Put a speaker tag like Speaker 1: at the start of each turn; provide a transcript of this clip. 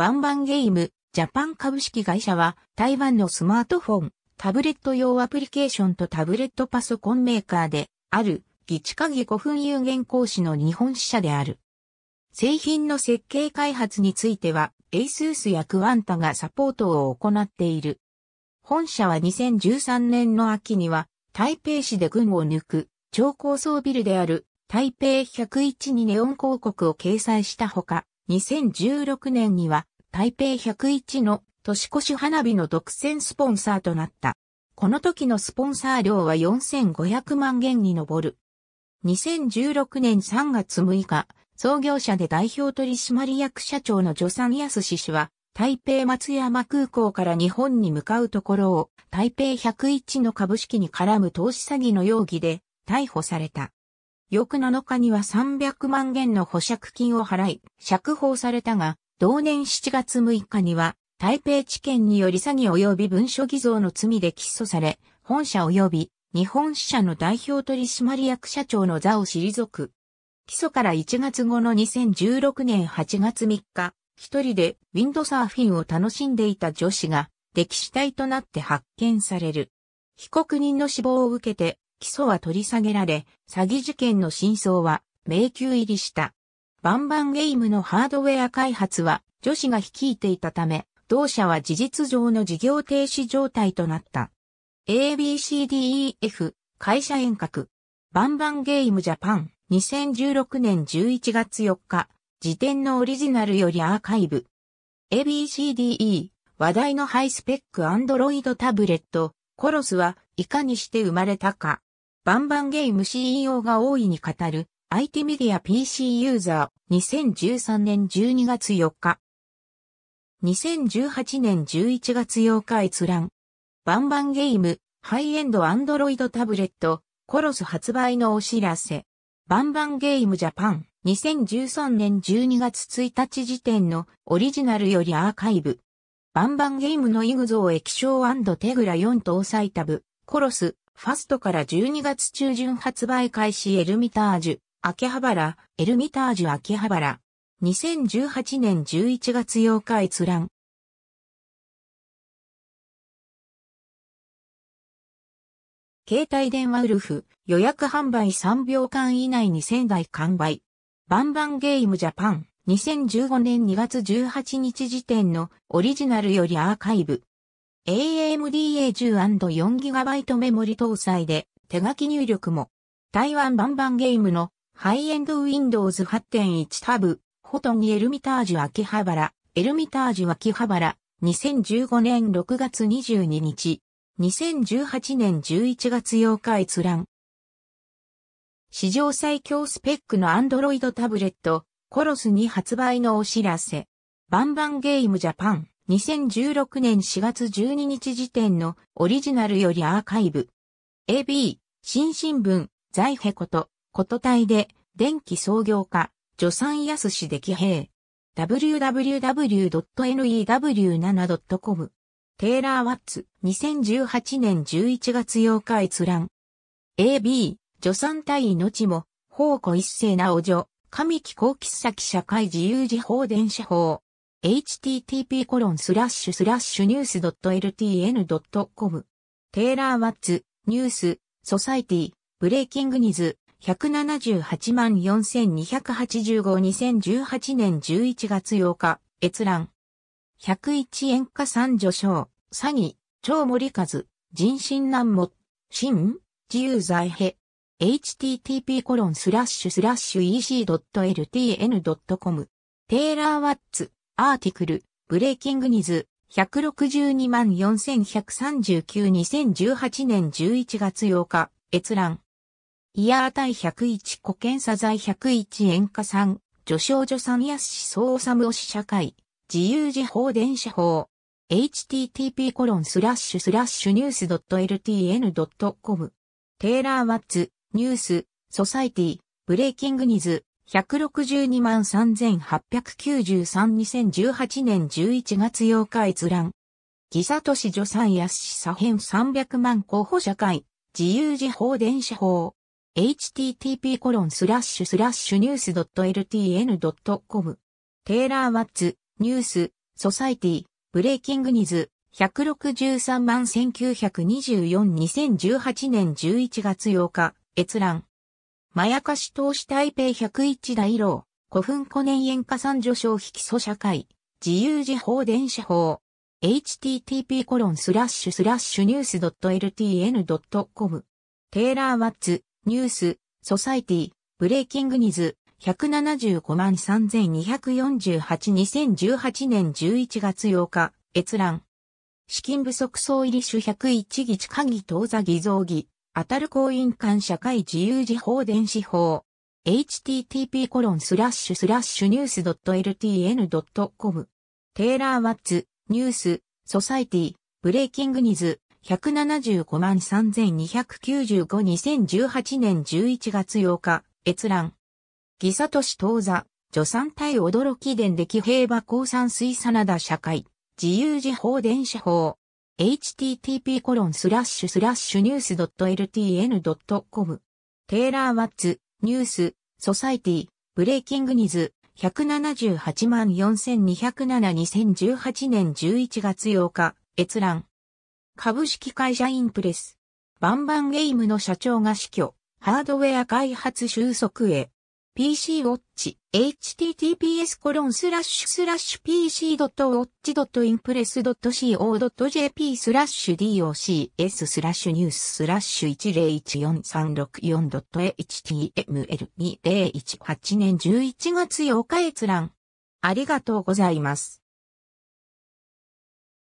Speaker 1: バンバンゲーム、ジャパン株式会社は、台湾のスマートフォン、タブレット用アプリケーションとタブレットパソコンメーカーで、ある、ギチカギ古墳有限講師の日本支社である。製品の設計開発については、ASUS やクワンタがサポートを行っている。本社は2013年の秋には、台北市で群を抜く、超高層ビルである、台北101にネオン広告を掲載したほか、2016年には、台北101の年越し花火の独占スポンサーとなった。この時のスポンサー料は4500万元に上る。2016年3月6日、創業者で代表取締役社長の助産安氏は、台北松山空港から日本に向かうところを、台北101の株式に絡む投資詐欺の容疑で逮捕された。翌7日には300万元の保釈金を払い、釈放されたが、同年7月6日には、台北地検により詐欺及び文書偽造の罪で起訴され、本社及び日本支社の代表取締役社長の座を退く。起訴から1月後の2016年8月3日、一人でウィンドサーフィンを楽しんでいた女子が、歴史体となって発見される。被告人の死亡を受けて、起訴は取り下げられ、詐欺事件の真相は迷宮入りした。バンバンゲームのハードウェア開発は女子が率いていたため、同社は事実上の事業停止状態となった。ABCDEF 会社遠隔バンバンゲームジャパン2016年11月4日時点のオリジナルよりアーカイブ ABCDE 話題のハイスペックアンドロイドタブレットコロスはいかにして生まれたかバンバンゲーム CEO が大いに語る IT メディア PC ユーザー2013年12月4日2018年11月8日閲覧バンバンゲームハイエンドアンドロイドタブレットコロス発売のお知らせバンバンゲームジャパン2013年12月1日時点のオリジナルよりアーカイブバンバンゲームのイグゾー液晶テグラ4搭載タブコロスファストから12月中旬発売開始エルミタージュ秋葉原、エルミタージュ秋葉原。2018年11月8日閲覧。携帯電話ウルフ、予約販売3秒間以内に仙台完売。バンバンゲームジャパン、2015年2月18日時点のオリジナルよりアーカイブ。AMDA10&4GB メモリ搭載で手書き入力も。台湾バンバンゲームのハイエンド Windows 8.1タブ、フォトニエルミタージュ秋葉原、エルミタージュ秋葉原、2015年6月22日、2018年11月8日閲覧。史上最強スペックの Android タブレット、コロスに発売のお知らせ。バンバンゲームジャパン、2016年4月12日時点のオリジナルよりアーカイブ。AB、新新聞、イ・ヘこと、こと体で、電気創業家、助産安氏でへ兵。www.new7.com テイラー・ワッツ、2018年11月8日閲覧。AB、助産隊命も、宝庫一世なお女、神木幸吉先社会自由時報電子法。http コロンスラッシュスラッシュニュース .ltn.com テイラー・ワッツ、ニュース、ソサイティ、ブレイキングニズ、178万4285 2018年11月8日、閲覧。101円化三助賞、詐欺、超森和、人心難も、新、自由在へ。http コロンスラッシュスラッシュ ec.ltn.com テイラー・ワッツ、アーティクル、ブレイキング・ニズ、162万4139 2018年11月8日、閲覧。イヤー対101古検査罪101円化産、助少女三安し総治推し社会、自由時報電車法。http コロンスラッシュスラッシュニュース .ltn.com テイラー・ワッツ、ニュース、ソサイティ、ブレイキングニズ、16238932018年11月8日閲覧。ギサトシ助産安し左辺300万候補社会、自由時報電車法。http://news.ltn.com テイラー・ワッツ、ニュース、ソサイティ、ブレイキングニズ、163万1924-2018年11月8日、閲覧。まやかし投資台北101大老、古墳古年塩化産助消費基礎社会、自由自報電車法。http://news.ltn.com テイラー・ワッツ、ニュース、ソサイティ、ブレイキングニズ、175万32482018年11月8日、閲覧。資金不足総入り主101議地下議当座偽造議、当たる公印館社会自由時報電子法。http コロンスラッシュスラッシュニュース .ltn.com テイラー・ワッツ、ニュース、ソサイティ、ブレイキングニズ、175万32952018年11月8日、閲覧。ギサ都市東座、助産対驚き伝歴平和馬降参水真田社会、自由時報電車法。http コロンスラッシュスラッシュニュース .ltn.com テイラー・ワッツ、ニュース、ソサイティ、ブレイキングニズ、178万42072018年11月8日、閲覧。株式会社インプレス。バンバンゲームの社長が死去。ハードウェア開発収束へ。PC ウォッチ https コロンスラッシュスラッシュ pc.watch.impress.co.jp スラッシュ docs スラッシュニューススラッシュ 1014364.html2018 年11月8日閲覧。ありがとうございます。